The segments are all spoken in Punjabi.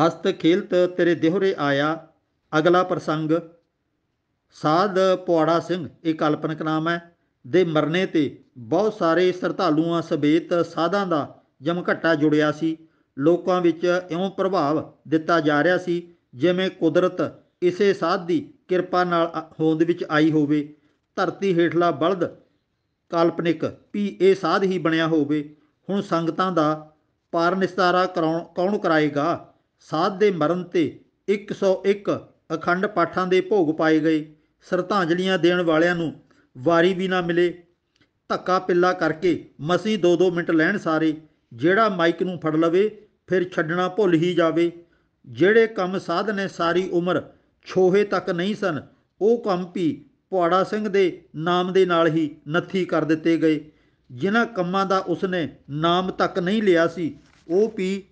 ਹਸਤ ਖੇਲਤ ਤੇਰੇ ਦਿਹਰੇ ਆਇਆ ਅਗਲਾ ਪ੍ਰਸੰਗ ਸਾਧ ਪੁਆੜਾ ਸਿੰਘ ਇਹ ਕਾਲਪਨਿਕ ਨਾਮ ਹੈ ਦੇ ਮਰਨੇ ਤੇ ਬਹੁਤ ਸਾਰੇ ਸਰਧਾਲੂਆਂ ਸਬੇਤ ਸਾਧਾਂ ਦਾ ਜਮਘਟਾ ਜੁੜਿਆ ਸੀ ਲੋਕਾਂ ਵਿੱਚ ਇਉਂ ਪ੍ਰਭਾਵ ਦਿੱਤਾ ਜਾ ਰਿਹਾ ਸੀ ਜਿਵੇਂ ਕੁਦਰਤ ਇਸੇ ਸਾਧ ਦੀ ਕਿਰਪਾ ਨਾਲ ਹੋਂਦ ਵਿੱਚ ਆਈ ਹੋਵੇ ਧਰਤੀ ਹੇਠਲਾ ਬਲਦ ਕਾਲਪਨਿਕ ਵੀ ਇਹ ਸਾਧ ਹੀ ਬਣਿਆ ਹੋਵੇ ਹੁਣ ਸੰਗਤਾਂ ਦਾ ਪਾਰ ਨਿਸਤਾਰਾ ਕੌਣ ਕਰਾਏਗਾ ਸਾਧ ਦੇ ਮਰਨ ਤੇ 101 ਅਖੰਡ ਪਾਠਾਂ ਦੇ ਭੋਗ ਪਾਏ ਗਏ ਸਰਤਾਂਜਲੀਆਂ ਦੇਣ ਵਾਲਿਆਂ ਨੂੰ ਵਾਰੀ ਵੀ ਨਾ ਮਿਲੇ ਧੱਕਾ ਪਿੱਲਾ ਕਰਕੇ ਮਸੀਂ 2-2 ਮਿੰਟ ਲੈਣ ਸਾਰੇ ਜਿਹੜਾ ਮਾਈਕ ਨੂੰ ਫੜ ਲਵੇ ਫਿਰ ਛੱਡਣਾ ਭੁੱਲ ਹੀ ਜਾਵੇ ਜਿਹੜੇ ਕੰਮ ਸਾਧ ਨੇ ਸਾਰੀ ਉਮਰ ਛੋਹੇ ਤੱਕ ਨਹੀਂ ਸਨ ਉਹ ਕੰਮ ਵੀ ਪਵਾੜਾ ਸਿੰਘ ਦੇ ਨਾਮ ਦੇ ਨਾਲ ਹੀ ਨੱਥੀ ਕਰ ਦਿੱਤੇ ਗਏ ਜਿਨ੍ਹਾਂ ਕੰਮਾਂ ਦਾ ਉਸਨੇ ਨਾਮ ਤੱਕ ਨਹੀਂ ਲਿਆ ਸੀ ਉਹ ਵੀ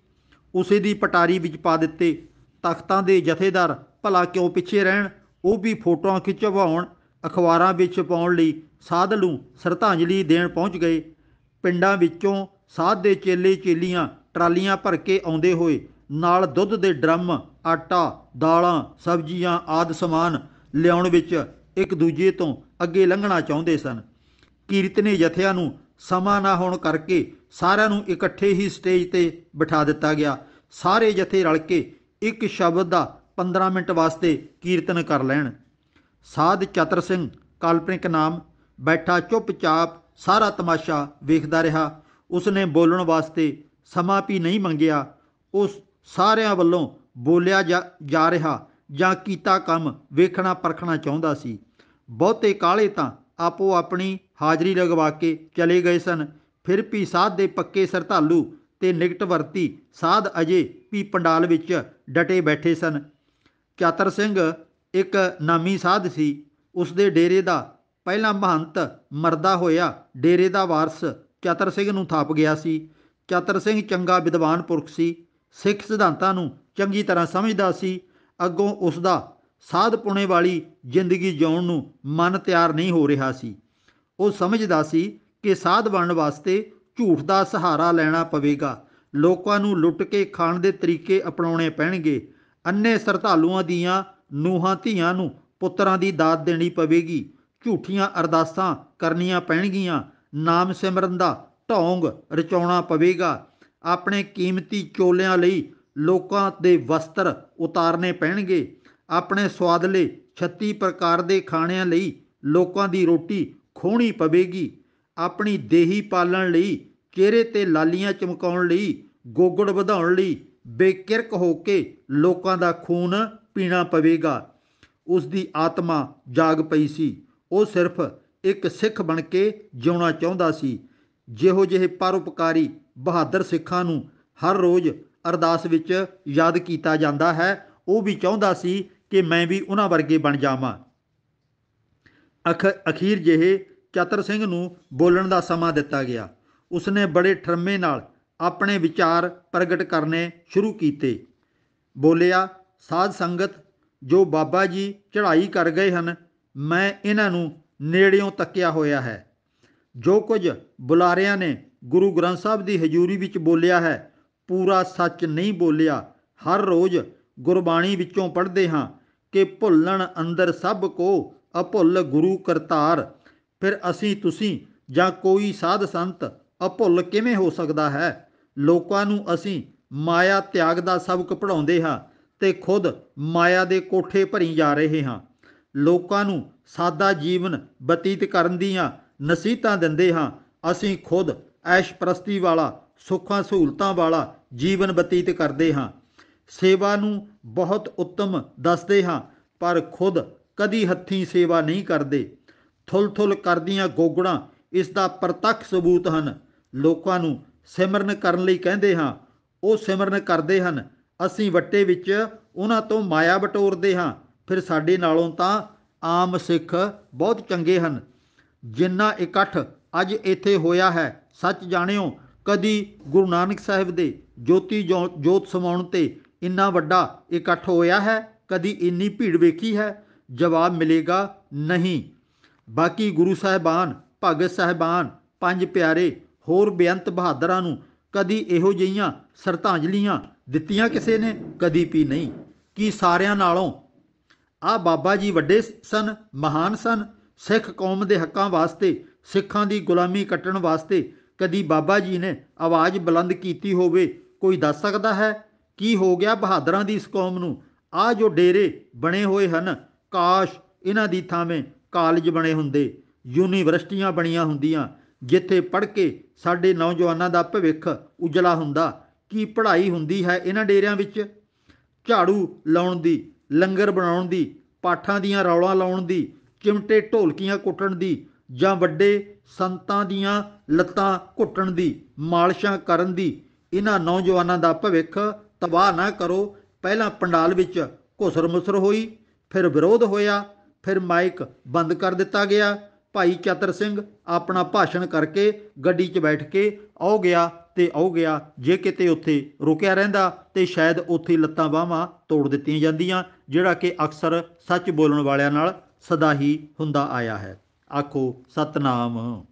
ਉਸੇ ਦੀ ਪਟਾਰੀ ਵਿੱਚ ਪਾ ਦਿੱਤੇ ਤਖਤਾਂ ਦੇ ਜਥੇਦਾਰ ਭਲਾ ਕਿਉਂ ਪਿੱਛੇ ਰਹਿਣ ਉਹ ਵੀ ਫੋਟੋਆਂ ਖਿੱਚਵਾਉਣ ਅਖਬਾਰਾਂ ਵਿੱਚ ਪਾਉਣ ਲਈ ਸਾਧ ਨੂੰ ਸ਼ਰਧਾਂਜਲੀ ਦੇਣ ਪਹੁੰਚ ਗਏ ਪਿੰਡਾਂ ਵਿੱਚੋਂ ਸਾਧ ਦੇ ਚੇਲੇ ਚੇਲੀਆਂ ਟਰਾਲੀਆਂ ਭਰ ਕੇ ਆਉਂਦੇ ਹੋਏ ਨਾਲ ਦੁੱਧ ਦੇ ਡਰਮ ਆਟਾ ਦਾਲਾਂ ਸਬਜ਼ੀਆਂ ਆਦ ਸਮਾਨ ਲਿਆਉਣ ਵਿੱਚ ਇੱਕ ਦੂਜੇ ਤੋਂ ਅੱਗੇ ਲੰਘਣਾ ਚਾਹੁੰਦੇ ਸਨ ਕੀਰਤਨੇ ਜਥਿਆਂ ਨੂੰ ਸਮਾਂ ਨਾ ਹੋਣ ਕਰਕੇ ਸਾਰਿਆਂ ਨੂੰ ਇਕੱਠੇ ਹੀ ਸਟੇਜ ਤੇ ਬਿਠਾ ਦਿੱਤਾ ਗਿਆ ਸਾਰੇ ਜਥੇ ਰਲ ਕੇ ਇੱਕ ਸ਼ਬਦ ਦਾ 15 ਮਿੰਟ ਵਾਸਤੇ ਕੀਰਤਨ ਕਰ ਲੈਣ ਸਾਧ ਚਤਰ ਸਿੰਘ ਕਾਲਪਨਿਕ ਨਾਮ ਬੈਠਾ ਚੁੱਪਚਾਪ ਸਾਰਾ ਤਮਾਸ਼ਾ ਵੇਖਦਾ ਰਿਹਾ ਉਸਨੇ ਬੋਲਣ ਵਾਸਤੇ ਸਮਾਂ ਵੀ ਨਹੀਂ ਮੰਗਿਆ ਉਸ ਸਾਰਿਆਂ ਵੱਲੋਂ ਬੋਲਿਆ ਜਾ ਰਿਹਾ ਜਾਂ ਕੀਤਾ ਕੰਮ ਵੇਖਣਾ ਪਰਖਣਾ ਚਾਹੁੰਦਾ ਸੀ ਬਹੁਤੇ ਕਾਲੇ ਤਾਂ ਆਪੋ ਆਪਣੀ ਹਾਜ਼ਰੀ ਲਗਵਾ ਕੇ ਚਲੇ ਗਏ ਸਨ ਫਿਰ ਵੀ ਸਾਧ ਦੇ ਪੱਕੇ ਸਰਧਾਲੂ ਤੇ ਨਿਕਟ ਵਰਤੀ ਸਾਧ ਅਜੇ ਵੀ ਪੰਡਾਲ ਵਿੱਚ ਡਟੇ ਬੈਠੇ ਸਨ ਚਾਤਰ ਸਿੰਘ ਇੱਕ ਨਾਮੀ ਸਾਧ ਸੀ ਉਸ ਦੇ ਡੇਰੇ ਦਾ ਪਹਿਲਾ ਮਹੰਤ ਮਰਦਾ ਹੋਇਆ ਡੇਰੇ ਦਾ ਵਾਰਸ ਚਾਤਰ ਸਿੰਘ ਨੂੰ ਥਾਪ ਗਿਆ ਸੀ ਚਾਤਰ ਸਿੰਘ ਚੰਗਾ ਵਿਦਵਾਨ ਪੁਰਖ ਸੀ ਸਿੱਖ ਸਿਧਾਂਤਾਂ ਨੂੰ ਚੰਗੀ ਤਰ੍ਹਾਂ ਸਮਝਦਾ ਸੀ ਅੱਗੋਂ ਉਸ ਦਾ ਸਾਧ ਪੁਣੇ ਵਾਲੀ ਜ਼ਿੰਦਗੀ ਜਿਉਣ ਨੂੰ ਮਨ ਤਿਆਰ ਨਹੀਂ ਹੋ ਰਿਹਾ ਸੀ ਉਹ ਸਮਝਦਾ ਸੀ ਕਿ ਸਾਧ ਬਣਨ ਵਾਸਤੇ ਝੂਠ ਦਾ ਸਹਾਰਾ ਲੈਣਾ ਪਵੇਗਾ ਲੋਕਾਂ ਨੂੰ ਲੁੱਟ ਕੇ ਖਾਣ ਦੇ ਤਰੀਕੇ ਅਪਣਾਉਣੇ ਪੈਣਗੇ ਅੰਨੇ ਸਰਧਾਲੂਆਂ ਦੀਆਂ ਨੂਹਾਂ ਧੀਆਂ ਨੂੰ ਪੁੱਤਰਾਂ ਦੀ ਦਾਤ ਦੇਣੀ ਪਵੇਗੀ ਝੂਠੀਆਂ ਅਰਦਾਸਾਂ ਕਰਨੀਆਂ ਪੈਣਗੀਆਂ ਨਾਮ ਸਿਮਰਨ ਦਾ ਢੌਂਗ ਰਚਾਉਣਾ ਪਵੇਗਾ ਆਪਣੇ ਕੀਮਤੀ ਚੋਲਿਆਂ ਲਈ ਲੋਕਾਂ ਦੇ ਵਸਤਰ ਉਤਾਰਨੇ ਪੈਣਗੇ ਆਪਣੇ ਸਵਾਦਲੇ 36 ਪ੍ਰਕਾਰ ਦੇ ਖਾਣਿਆਂ ਲਈ ਲੋਕਾਂ ਦੀ ਰੋਟੀ ਖੋਣੀ ਪਵੇਗੀ ਆਪਣੀ ਦੇਹੀ ਪਾਲਣ ਲਈ ਚਿਹਰੇ ਤੇ ਲਾਲੀਆਂ ਚਮਕਾਉਣ ਲਈ ਗੋਗੜ ਵਧਾਉਣ ਲਈ ਬੇਕਿਰਕ ਹੋ ਕੇ ਲੋਕਾਂ ਦਾ ਖੂਨ ਪੀਣਾ ਪਵੇਗਾ ਉਸ ਦੀ ਆਤਮਾ ਜਾਗ ਪਈ ਸੀ ਉਹ ਸਿਰਫ ਇੱਕ ਸਿੱਖ ਬਣ ਕੇ ਜਿਉਣਾ ਚਾਹੁੰਦਾ ਸੀ ਜਿਹੋ ਜਿਹੇ ਪਰਉਪਕਾਰੀ ਬਹਾਦਰ ਸਿੱਖਾਂ ਨੂੰ ਹਰ ਰੋਜ਼ ਅਰਦਾਸ ਵਿੱਚ ਯਾਦ ਕੀਤਾ ਜਾਂਦਾ ਹੈ ਉਹ ਵੀ ਚਾਹੁੰਦਾ ਸੀ ਕਿ ਮੈਂ ਵੀ ਉਹਨਾਂ ਵਰਗੇ ਬਣ ਜਾਵਾਂ ਅਖੀਰ ਜਿਹੇ ਚਤਰ ਸਿੰਘ ਨੂੰ ਬੋਲਣ ਦਾ ਸਮਾਂ ਦਿੱਤਾ ਗਿਆ ਉਸਨੇ ਬੜੇ ਠਰਮੇ ਨਾਲ ਆਪਣੇ ਵਿਚਾਰ ਪ੍ਰਗਟ ਕਰਨੇ ਸ਼ੁਰੂ ਕੀਤੇ ਬੋਲਿਆ ਸਾਧ ਸੰਗਤ ਜੋ ਬਾਬਾ ਜੀ ਚੜ੍ਹਾਈ ਕਰ ਗਏ ਹਨ ਮੈਂ ਇਹਨਾਂ ਨੂੰ ਨੇੜਿਓਂ ਤੱਕਿਆ ਹੋਇਆ ਹੈ ਜੋ ਕੁਝ ਬੁਲਾਰਿਆਂ ਨੇ ਗੁਰੂ ਗ੍ਰੰਥ ਸਾਹਿਬ ਦੀ ਹਜ਼ੂਰੀ ਵਿੱਚ ਬੋਲਿਆ ਹੈ ਪੂਰਾ ਸੱਚ ਨਹੀਂ ਬੋਲਿਆ ਹਰ ਰੋਜ਼ ਗੁਰਬਾਣੀ ਵਿੱਚੋਂ ਪੜ੍ਹਦੇ ਹਾਂ ਕਿ ਭੁੱਲਣ ਅੰਦਰ ਸਭ ਕੋ ਅਭੁੱਲ ਗੁਰੂ ਕਰਤਾਰ ਫਿਰ ਅਸੀਂ ਤੁਸੀਂ ਜਾਂ ਕੋਈ ਸਾਧ ਸੰਤ ਅਭੁੱਲ ਕਿਵੇਂ ਹੋ ਸਕਦਾ ਹੈ ਲੋਕਾਂ ਨੂੰ ਅਸੀਂ ਮਾਇਆ ਤਿਆਗ ਦਾ ਸਬਕ ਪੜਾਉਂਦੇ ਹਾਂ ਤੇ ਖੁਦ ਮਾਇਆ ਦੇ ਕੋਠੇ ਭਰੀ ਜਾ ਰਹੇ ਹਾਂ ਲੋਕਾਂ ਨੂੰ ਸਾਦਾ ਜੀਵਨ ਬਤੀਤ ਕਰਨ ਦੀਆਂ ਨਸੀਹਤਾਂ ਦਿੰਦੇ ਹਾਂ ਅਸੀਂ ਖੁਦ ਐਸ਼ ਪ੍ਰਸਤੀ ਵਾਲਾ ਸੁੱਖਾਂ ਸਹੂਲਤਾਂ ਵਾਲਾ ਜੀਵਨ ਬਤੀਤ ਕਰਦੇ ਹਾਂ ਸੇਵਾ ਨੂੰ ਬਹੁਤ ਉੱਤਮ ਦੱਸਦੇ ਹਾਂ ਪਰ ਖੁਦ ਕਦੀ ਹੱਥੀਂ ਸੇਵਾ ਨਹੀਂ ਕਰਦੇ ਥੁਲ-ਥੁਲ ਕਰਦੀਆਂ ਗੋਗੜਾਂ ਇਸ ਦਾ ਪ੍ਰਤੱਖ ਸਬੂਤ ਹਨ ਲੋਕਾਂ ਨੂੰ ਸਿਮਰਨ ਕਰਨ ਲਈ ਕਹਿੰਦੇ ਹਾਂ ਉਹ ਸਿਮਰਨ ਕਰਦੇ ਹਨ ਅਸੀਂ ਵੱਟੇ ਵਿੱਚ ਉਹਨਾਂ ਤੋਂ ਮਾਇਆ ਬਟੋਰਦੇ ਹਾਂ ਫਿਰ ਸਾਡੇ ਨਾਲੋਂ ਤਾਂ ਆਮ ਸਿੱਖ ਬਹੁਤ ਚੰਗੇ ਹਨ ਜਿੰਨਾ ਇਕੱਠ ਅੱਜ ਇੱਥੇ ਹੋਇਆ ਹੈ ਸੱਚ ਜਾਣਿਓ ਕਦੀ ਗੁਰੂ ਨਾਨਕ ਸਾਹਿਬ ਦੇ ਜੋਤੀ ਜੋਤ ਸਮਾਉਣ ਤੇ ਇੰਨਾ ਵੱਡਾ ਇਕੱਠ ਹੋਇਆ ਹੈ ਕਦੀ ਇੰਨੀ ਭੀੜ ਵੇਖੀ ਹੈ ਜਵਾਬ ਮਿਲੇਗਾ ਨਹੀਂ ਬਾਕੀ ਗੁਰੂ ਸਾਹਿਬਾਨ ਭਗਤ ਸਾਹਿਬਾਨ ਪੰਜ ਪਿਆਰੇ ਹੋਰ ਬੇਅੰਤ ਬਹਾਦਰਾਂ ਨੂੰ ਕਦੀ ਇਹੋ ਜਿਹੀਆਂ ਸਰਤਾਂਜਲੀਆਂ ਦਿੱਤੀਆਂ ਕਿਸੇ ਨੇ ਕਦੀ ਵੀ ਨਹੀਂ ਕਿ ਸਾਰਿਆਂ ਨਾਲੋਂ ਆ ਬਾਬਾ ਜੀ ਵੱਡੇ ਸਨ ਮਹਾਨ ਸਨ ਸਿੱਖ ਕੌਮ ਦੇ ਹੱਕਾਂ ਵਾਸਤੇ ਸਿੱਖਾਂ ਦੀ ਗੁਲਾਮੀ ਕੱਟਣ ਵਾਸਤੇ ਕਦੀ ਬਾਬਾ ਜੀ ਨੇ ਆਵਾਜ਼ ਬੁਲੰਦ ਕੀਤੀ ਹੋਵੇ ਕੋਈ ਦੱਸ ਸਕਦਾ ਹੈ ਕੀ ਹੋ ਗਿਆ ਬਹਾਦਰਾਂ ਦੀ ਇਸ ਕੌਮ ਨੂੰ ਆ ਜੋ ਡੇਰੇ ਬਣੇ ਹੋਏ ਹਨ ਕਾਸ਼ ਇਹਨਾਂ ਦੀ ਥਾਂਵੇਂ ਕਾਲਜ ਬਣੇ ਹੁੰਦੇ ਯੂਨੀਵਰਸਿਟੀਆਂ ਬਣੀਆਂ ਹੁੰਦੀਆਂ ਜਿੱਥੇ ਪੜ੍ਹ ਕੇ ਸਾਡੇ ਨੌਜਵਾਨਾਂ ਦਾ ਭਵਿੱਖ ਉਜਲਾ ਹੁੰਦਾ ਕੀ ਪੜ੍ਹਾਈ ਹੁੰਦੀ ਹੈ ਇਹਨਾਂ ਡੇਰਿਆਂ ਵਿੱਚ ਝਾੜੂ ਲਾਉਣ ਦੀ ਲੰਗਰ ਬਣਾਉਣ ਦੀ ਪਾਠਾਂ ਦੀਆਂ ਰੌਲਾ ਲਾਉਣ ਦੀ ਚਿਮਟੇ ਢੋਲਕੀਆਂ ਕੁੱਟਣ ਦੀ ਜਾਂ ਵੱਡੇ ਸੰਤਾਂ ਦੀਆਂ ਲੱਤਾਂ ਘੁੱਟਣ ਦੀ ਮਾਲਸ਼ਾਂ ਕਰਨ ਦੀ ਇਹਨਾਂ ਨੌਜਵਾਨਾਂ ਦਾ ਭਵਿੱਖ ਤਬਾਹ ਨਾ ਕਰੋ ਪਹਿਲਾਂ ਪੰਡਾਲ ਵਿੱਚ ਘੁਸਰ ਮੁਸਰ ਹੋਈ ਫਿਰ ਵਿਰੋਧ ਹੋਇਆ ਫਿਰ ਮਾਈਕ ਬੰਦ ਕਰ ਦਿੱਤਾ ਗਿਆ ਭਾਈ ਚਤਰ ਸਿੰਘ ਆਪਣਾ ਭਾਸ਼ਣ ਕਰਕੇ ਗੱਡੀ 'ਚ ਬੈਠ ਕੇ ਆਉ ਗਿਆ ਤੇ ਆਉ ਗਿਆ ਜੇ ਕਿਤੇ ਉੱਥੇ ਰੁਕਿਆ ਰਹਿੰਦਾ ਤੇ ਸ਼ਾਇਦ ਉੱਥੇ ਲੱਤਾਂ ਬਾਹਾਂ ਤੋੜ ਦਿੱਤੀਆਂ ਜਾਂਦੀਆਂ ਜਿਹੜਾ ਕਿ ਅਕਸਰ ਸੱਚ ਬੋਲਣ ਵਾਲਿਆਂ ਨਾਲ ਸਦਾ ਹੀ ਹੁੰਦਾ ਆਇਆ ਹੈ ਆਖੋ ਸਤਨਾਮ